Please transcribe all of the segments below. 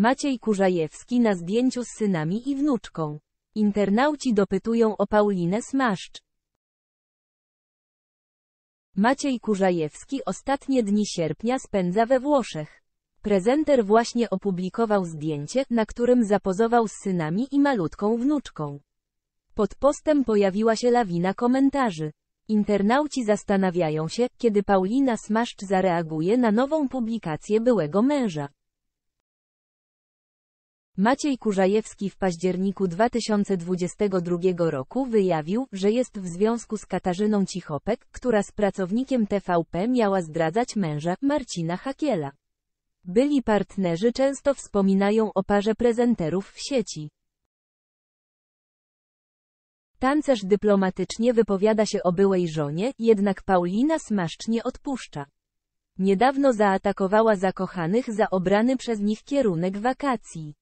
Maciej Kurzajewski na zdjęciu z synami i wnuczką. Internauci dopytują o Paulinę Smaszcz. Maciej Kurzajewski ostatnie dni sierpnia spędza we Włoszech. Prezenter właśnie opublikował zdjęcie, na którym zapozował z synami i malutką wnuczką. Pod postem pojawiła się lawina komentarzy. Internauci zastanawiają się, kiedy Paulina Smaszcz zareaguje na nową publikację byłego męża. Maciej Kurzajewski w październiku 2022 roku wyjawił, że jest w związku z Katarzyną Cichopek, która z pracownikiem TVP miała zdradzać męża, Marcina Hakiela. Byli partnerzy często wspominają o parze prezenterów w sieci. Tancerz dyplomatycznie wypowiada się o byłej żonie, jednak Paulina Smaszcz nie odpuszcza. Niedawno zaatakowała zakochanych za obrany przez nich kierunek wakacji.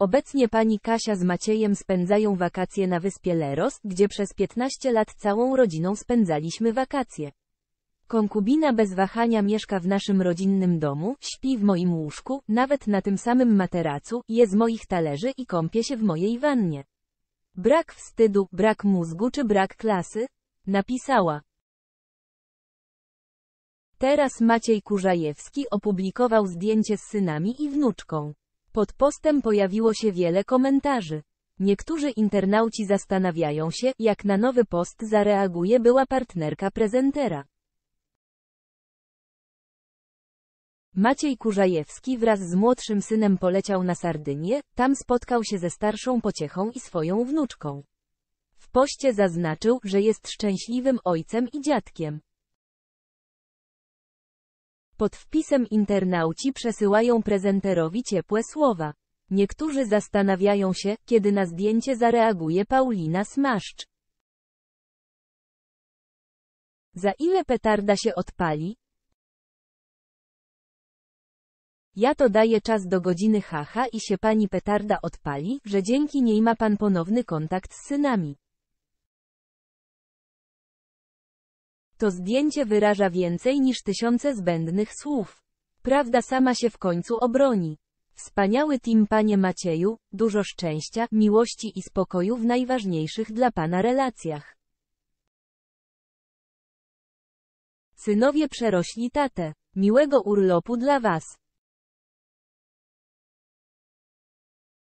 Obecnie pani Kasia z Maciejem spędzają wakacje na wyspie Leros, gdzie przez 15 lat całą rodziną spędzaliśmy wakacje. Konkubina bez wahania mieszka w naszym rodzinnym domu, śpi w moim łóżku, nawet na tym samym materacu, je z moich talerzy i kąpie się w mojej wannie. Brak wstydu, brak mózgu czy brak klasy? Napisała. Teraz Maciej Kurzajewski opublikował zdjęcie z synami i wnuczką. Pod postem pojawiło się wiele komentarzy. Niektórzy internauci zastanawiają się, jak na nowy post zareaguje była partnerka prezentera. Maciej Kurzajewski wraz z młodszym synem poleciał na Sardynię, tam spotkał się ze starszą pociechą i swoją wnuczką. W poście zaznaczył, że jest szczęśliwym ojcem i dziadkiem. Pod wpisem internauci przesyłają prezenterowi ciepłe słowa. Niektórzy zastanawiają się, kiedy na zdjęcie zareaguje Paulina Smaszcz. Za ile petarda się odpali? Ja to daję czas do godziny haha i się pani petarda odpali, że dzięki niej ma pan ponowny kontakt z synami. To zdjęcie wyraża więcej niż tysiące zbędnych słów. Prawda sama się w końcu obroni. Wspaniały Tim Panie Macieju, dużo szczęścia, miłości i spokoju w najważniejszych dla Pana relacjach. Synowie przerośli tatę. Miłego urlopu dla Was.